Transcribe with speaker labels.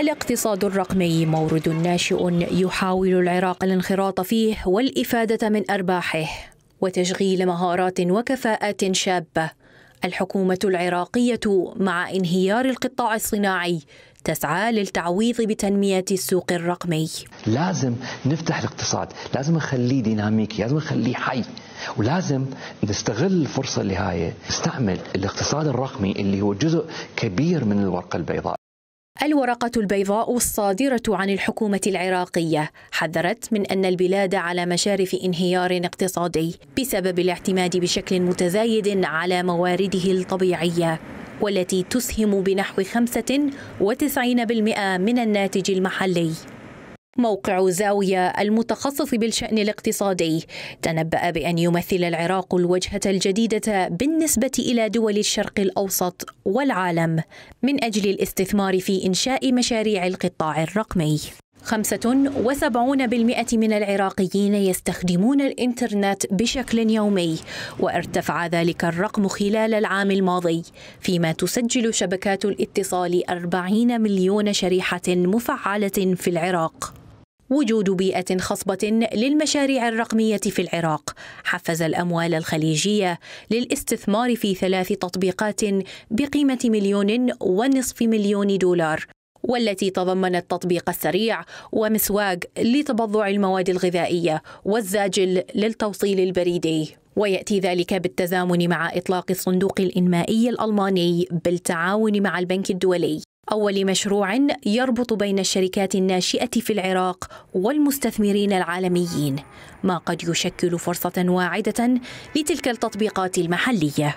Speaker 1: الاقتصاد الرقمي مورد ناشئ يحاول العراق الانخراط فيه والإفادة من أرباحه وتشغيل مهارات وكفاءات شابة الحكومة العراقية مع انهيار القطاع الصناعي تسعى للتعويض بتنمية السوق الرقمي
Speaker 2: لازم نفتح الاقتصاد لازم نخليه ديناميكي لازم نخليه حي ولازم نستغل الفرصة اللي هاي نستعمل الاقتصاد الرقمي اللي هو جزء كبير من الورقة البيضاء
Speaker 1: الورقة البيضاء الصادرة عن الحكومة العراقية حذرت من أن البلاد على مشارف انهيار اقتصادي بسبب الاعتماد بشكل متزايد على موارده الطبيعية والتي تسهم بنحو 95% من الناتج المحلي موقع زاوية المتخصص بالشأن الاقتصادي تنبأ بأن يمثل العراق الوجهة الجديدة بالنسبة إلى دول الشرق الأوسط والعالم من أجل الاستثمار في إنشاء مشاريع القطاع الرقمي 75% من العراقيين يستخدمون الإنترنت بشكل يومي وارتفع ذلك الرقم خلال العام الماضي فيما تسجل شبكات الاتصال 40 مليون شريحة مفعلة في العراق وجود بيئة خصبة للمشاريع الرقمية في العراق حفز الأموال الخليجية للاستثمار في ثلاث تطبيقات بقيمة مليون ونصف مليون دولار والتي تضمنت تطبيق السريع ومسواق لتبضع المواد الغذائية والزاجل للتوصيل البريدي وياتي ذلك بالتزامن مع اطلاق الصندوق الانمائي الالماني بالتعاون مع البنك الدولي أول مشروع يربط بين الشركات الناشئة في العراق والمستثمرين العالميين ما قد يشكل فرصة واعدة لتلك التطبيقات المحلية